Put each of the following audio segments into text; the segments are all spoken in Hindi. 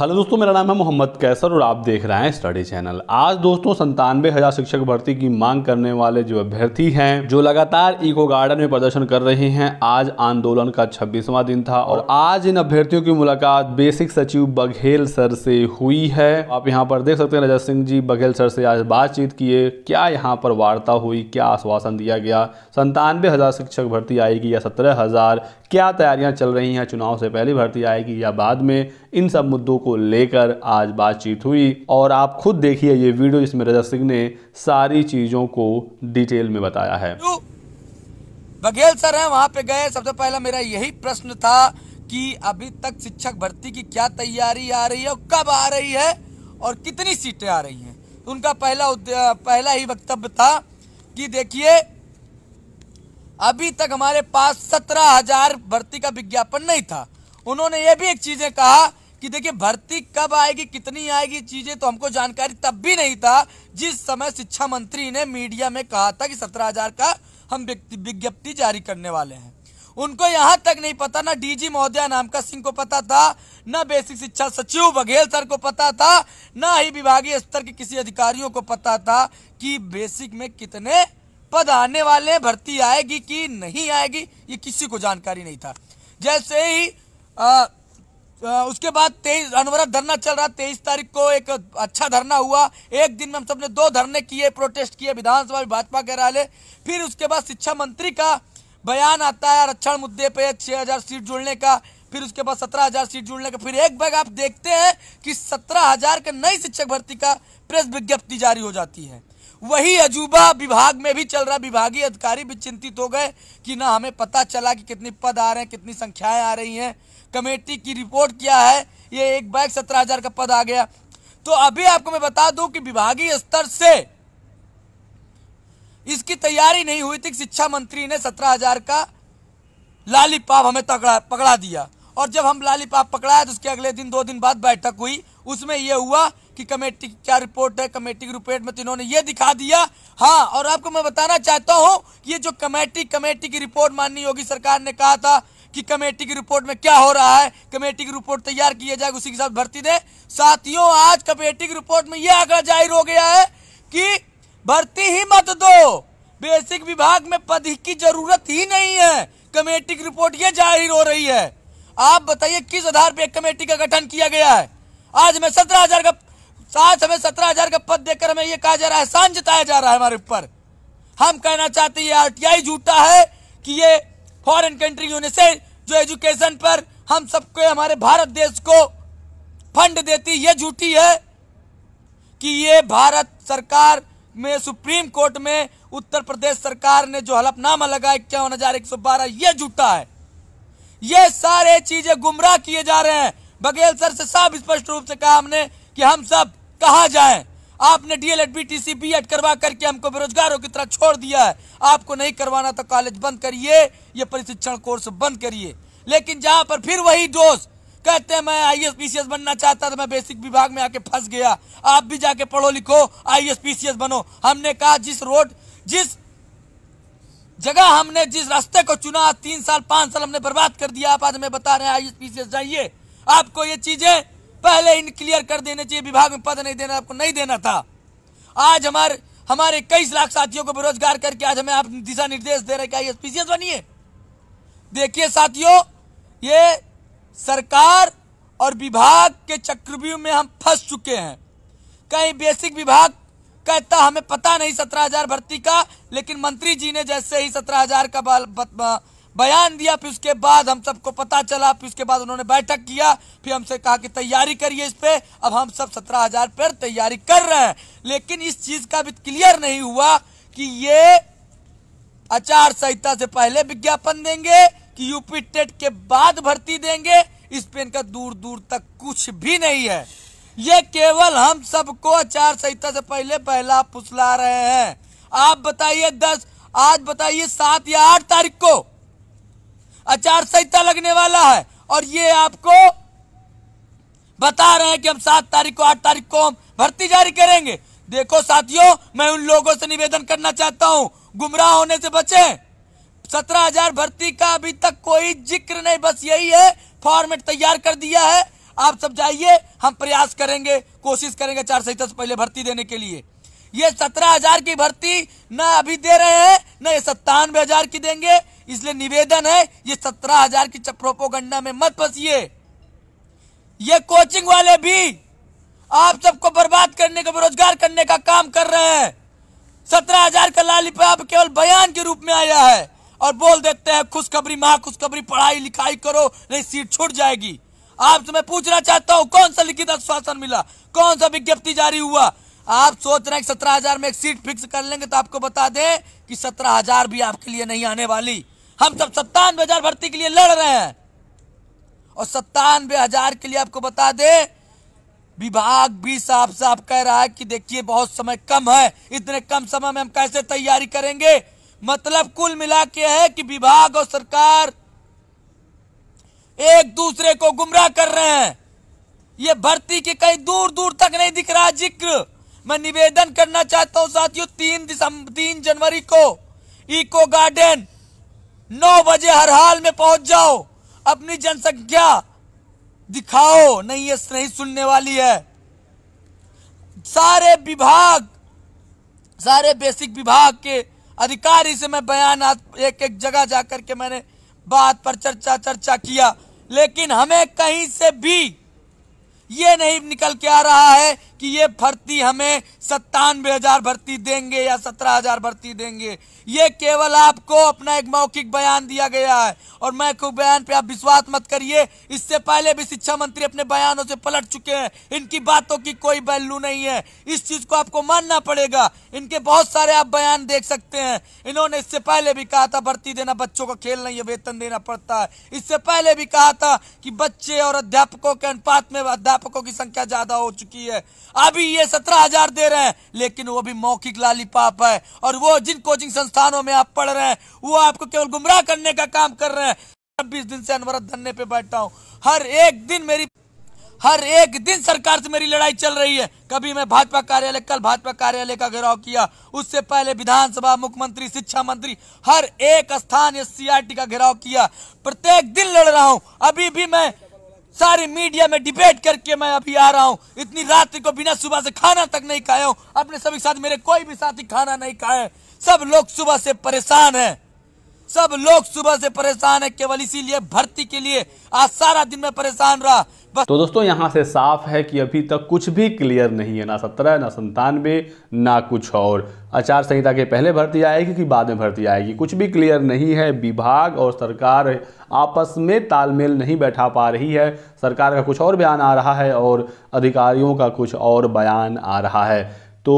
हेलो दोस्तों मेरा नाम है मोहम्मद कैसर और आप देख रहे हैं स्टडी चैनल आज दोस्तों संतानवे हजार शिक्षक भर्ती की मांग करने वाले जो अभ्यर्थी हैं जो लगातार इको गार्डन में प्रदर्शन कर रहे हैं आज आंदोलन का छब्बीसवा दिन था और आज इन अभ्यर्थियों की मुलाकात बेसिक सचिव बघेल सर से हुई है आप यहाँ पर देख सकते हैं रजत सिंह जी बघेल सर से आज बातचीत किए क्या यहाँ पर वार्ता हुई क्या आश्वासन दिया गया संतानवे शिक्षक भर्ती आएगी या सत्रह क्या तैयारियां चल रही हैं चुनाव से पहले भर्ती आएगी या बाद में इन सब मुद्दों को लेकर आज बातचीत हुई और आप खुद देखिए ये वीडियो जिसमें रजत सिंह ने सारी चीज़ों को डिटेल में बताया है बघेल सर हैं वहाँ पे गए सबसे पहला मेरा यही प्रश्न था कि अभी तक शिक्षक भर्ती की क्या तैयारी आ रही है कब आ रही है और कितनी सीटें आ रही हैं उनका पहला पहला ही वक्तव्य था कि देखिए अभी तक हमारे पास सत्रह हजार भर्ती का विज्ञापन नहीं था उन्होंने ये भी एक चीजें कहा कि देखिए भर्ती कब आएगी कितनी आएगी चीजें तो हमको जानकारी तब भी नहीं था जिस समय शिक्षा मंत्री ने मीडिया में कहा था कि सत्रह हजार का हम विज्ञप्ति जारी करने वाले हैं उनको यहां तक नहीं पता ना डीजी महोदया नामका सिंह को पता था ना बेसिक शिक्षा सचिव बघेल सर को पता था ना ही विभागीय स्तर के किसी अधिकारियों को पता था कि बेसिक में कितने पद आने वाले भर्ती आएगी कि नहीं आएगी ये किसी को जानकारी नहीं था जैसे ही आ, उसके बाद तेईस अनवरत धरना चल रहा तेईस तारीख को एक अच्छा धरना हुआ एक दिन में हम सबने दो धरने किए प्रोटेस्ट किए विधानसभा में भाजपा कार्यालय फिर उसके बाद शिक्षा मंत्री का बयान आता है आरक्षण मुद्दे पे छह हजार सीट जुड़ने का फिर उसके बाद सत्रह हजार सीट जुड़ने का फिर एक बैग आप देखते हैं कि हजार के नई शिक्षक भर्ती का प्रेस विज्ञप्ति जारी हो जाती है वही अजूबा विभाग में भी चल रहा विभागीय अधिकारी भी चिंतित हो गए कि ना हमें पता चला कि कितनी पद आ रहे हैं कितनी संख्याएं आ रही हैं कमेटी की रिपोर्ट क्या है ये एक बैग सत्रह हजार का पद आ गया तो अभी आपको मैं बता दूं कि विभागीय स्तर से इसकी तैयारी नहीं हुई थी शिक्षा मंत्री ने सत्रह हजार का लाली हमें तकड़ा पकड़ा दिया और जब हम लाली पकड़ाया तो उसके अगले दिन दो दिन बाद बैठक हुई उसमें यह हुआ कि कमेटी की क्या रिपोर्ट है कमेटी की रिपोर्ट में तो इन्होंने ये दिखा दिया हाँ और आपको मैं बताना चाहता हूँ ये जो कमेटी कमेटी की रिपोर्ट माननी योगी सरकार ने कहा था कि कमेटी की रिपोर्ट में क्या हो रहा है कमेटी की रिपोर्ट तैयार किया जाएगा उसी के साथ भर्ती दे साथियों आज कमेटी की रिपोर्ट में यह आंकड़ा जाहिर हो गया है कि भर्ती ही मत दो बेसिक विभाग में पद की जरूरत ही नहीं है कमेटी की रिपोर्ट यह जाहिर हो रही है आप बताइए किस आधार पर कमेटी का गठन किया गया है आज मैं सत्रह हजार का आज हमें सत्रह हजार का पद देकर हमें ये कहा जा रहा है एहसान जताया जा रहा है हमारे ऊपर हम कहना चाहते हैं आरटीआई झूठा है कि ये फॉरेन कंट्री होने से जो एजुकेशन पर हम सबको हमारे भारत देश को फंड देती ये झूठी है कि ये भारत सरकार में सुप्रीम कोर्ट में उत्तर प्रदेश सरकार ने जो हलफनामा लगा इक्यावन हजार एक सौ बारह ये झूठा है ये सारे चीजें गुमराह किए जा रहे हैं बघेल सर से साफ स्पष्ट रूप से कहा हमने कि हम सब कहा जाए आपने डीएलएड बीटीसी बीएड करवा करके हमको बेरोजगारों की तरह छोड़ दिया है आपको नहीं करवाना तो कॉलेज बंद करिए ये प्रशिक्षण कोर्स बंद करिए लेकिन जहां पर फिर वही डोज कहते हैं मैं आई एस बनना चाहता था मैं बेसिक विभाग में आके फंस गया आप भी जाके पढ़ो लिखो आई एस बनो हमने कहा जिस रोड जिस जगह हमने जिस रास्ते को चुना तीन साल पांच साल हमने बर्बाद कर दिया आप आज हमें बता रहे हैं आई एस जाइए आपको ये चीजें पहले इन क्लियर कर देने चाहिए विभाग में पद नहीं देना आपको नहीं देना था आज हमारे हमारे कई लाख साथियों को बेरोजगार करके आज हमें आप दिशा निर्देश दे रहे क्या पीसीएस बनिए देखिए साथियों ये सरकार और विभाग के चक्रव्यूह में हम फंस चुके हैं कहीं बेसिक विभाग कहता हमें पता नहीं सत्रह हजार भर्ती का लेकिन मंत्री जी ने जैसे ही सत्रह हजार का बयान दिया फिर उसके बाद हम सबको पता चला फिर उसके बाद उन्होंने बैठक किया फिर हमसे कहा कि तैयारी करिए इस पर अब हम सब सत्रह हजार पर तैयारी कर रहे हैं लेकिन इस चीज का भी क्लियर नहीं हुआ कि ये आचार संहिता से पहले विज्ञापन देंगे कि यूपी टेट के बाद भर्ती देंगे इस पे इनका दूर दूर तक कुछ भी नहीं है ये केवल हम सबको आचार संहिता से पहले पहला फुसला रहे हैं आप बताइए दस आज बताइए सात या आठ तारीख को आचार संहिता लगने वाला है और ये आपको बता रहे हैं कि हम सात तारीख को आठ तारीख को हम भर्ती जारी करेंगे देखो साथियों मैं उन लोगों से निवेदन करना चाहता हूं गुमराह होने से बचे सत्रह हजार भर्ती का अभी तक कोई जिक्र नहीं बस यही है फॉर्मेट तैयार कर दिया है आप सब जाइए हम प्रयास करेंगे कोशिश करेंगे चार संहिता से पहले भर्ती देने के लिए ये सत्रह हजार की भर्ती न अभी दे रहे हैं न ये सत्तानवे हजार की देंगे इसलिए निवेदन है ये सत्रह हजार की प्रोपोगंडा में मत फंसिए ये कोचिंग वाले भी आप सबको बर्बाद करने का बेरोजगार करने का काम कर रहे हैं सत्रह हजार का लाली पाप केवल बयान के रूप में आया है और बोल देते हैं खुशखबरी महा खुशखबरी पढ़ाई लिखाई करो नहीं सीट छूट जाएगी आपसे मैं पूछना चाहता हूँ कौन सा लिखित आश्वासन मिला कौन सा विज्ञप्ति जारी हुआ आप सोच रहे हैं सत्रह हजार में एक सीट फिक्स कर लेंगे तो आपको बता दें कि सत्रह हजार भी आपके लिए नहीं आने वाली हम सब सत्तानवे हजार भर्ती के लिए लड़ रहे हैं और सत्तानवे हजार के लिए आपको बता दे विभाग भी साफ साफ कह रहा है कि देखिए बहुत समय कम है इतने कम समय में हम कैसे तैयारी करेंगे मतलब कुल मिला के है कि विभाग और सरकार एक दूसरे को गुमराह कर रहे हैं ये भर्ती के कहीं दूर दूर तक नहीं दिख रहा जिक्र मैं निवेदन करना चाहता हूं साथियों तीन दिसंबर तीन जनवरी को इको गार्डन नौ बजे हर हाल में पहुंच जाओ अपनी जनसंख्या दिखाओ नहीं ये नहीं सुनने वाली है सारे विभाग सारे बेसिक विभाग के अधिकारी से मैं बयान एक एक जगह जाकर के मैंने बात पर चर्चा चर्चा किया लेकिन हमें कहीं से भी ये नहीं निकल के आ रहा है कि ये भर्ती हमें सत्तानवे हजार भर्ती देंगे या सत्रह हजार भर्ती देंगे ये केवल आपको अपना एक मौखिक बयान दिया गया है और को बयान पे आप विश्वास मत करिए इससे पहले भी शिक्षा मंत्री अपने बयानों से पलट चुके हैं इनकी बातों की कोई वैल्यू नहीं है इस चीज को आपको मानना पड़ेगा इनके बहुत सारे आप बयान देख सकते हैं इन्होंने इससे पहले भी कहा था भर्ती देना बच्चों को खेल नहीं है वेतन देना पड़ता है इससे पहले भी कहा था कि बच्चे और अध्यापकों के अनुपात में अध्यापकों की संख्या ज्यादा हो चुकी है अभी ये सत्रह हजार दे रहे हैं लेकिन वो भी मौखिक लाली पाप है और वो जिन कोचिंग संस्थानों में आप पढ़ रहे हैं वो आपको केवल गुमराह करने का काम कर रहे हैं छब्बीस दिन से अनवरत धरने पे बैठा हूँ हर एक दिन मेरी हर एक दिन सरकार से मेरी लड़ाई चल रही है कभी मैं भाजपा कार्यालय कल भाजपा कार्यालय का घेराव किया उससे पहले विधानसभा मुख्यमंत्री शिक्षा मंत्री हर एक स्थान एस का घेराव किया प्रत्येक दिन लड़ रहा हूं अभी भी मैं सारे मीडिया में डिबेट करके मैं अभी आ रहा हूँ इतनी रात को बिना सुबह से खाना तक नहीं खाया हूँ अपने सभी साथ मेरे कोई भी साथी खाना नहीं खाए सब लोग सुबह से परेशान है सब लोग सुबह से परेशान है केवल इसीलिए भर्ती के लिए आज सारा दिन मैं परेशान रहा बस तो दोस्तों यहाँ से साफ है कि अभी तक कुछ भी क्लियर नहीं है ना सत्रह ना संतानवे ना कुछ और आचार संहिता के पहले भर्ती आएगी कि बाद में भर्ती आएगी कुछ भी क्लियर नहीं है विभाग और सरकार आपस में तालमेल नहीं बैठा पा रही है सरकार का कुछ और बयान आ रहा है और अधिकारियों का कुछ और बयान आ रहा है तो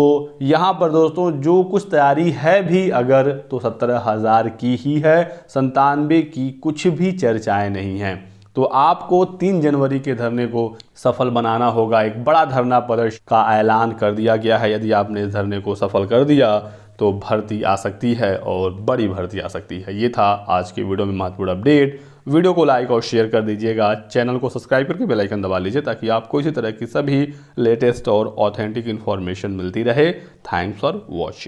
यहाँ पर दोस्तों जो कुछ तैयारी है भी अगर तो सत्रह हज़ार की ही है संतानवे की कुछ भी चर्चाएं नहीं हैं तो आपको तीन जनवरी के धरने को सफल बनाना होगा एक बड़ा धरना प्रदर्शन का ऐलान कर दिया गया है यदि आपने इस धरने को सफल कर दिया तो भर्ती आ सकती है और बड़ी भर्ती आ सकती है ये था आज की वीडियो में महत्वपूर्ण अपडेट वीडियो को लाइक और शेयर कर दीजिएगा चैनल को सब्सक्राइब करके बेल आइकन दबा लीजिए ताकि आपको इसी तरह की सभी लेटेस्ट और ऑथेंटिक इन्फॉर्मेशन मिलती रहे थैंक्स फॉर वॉचिंग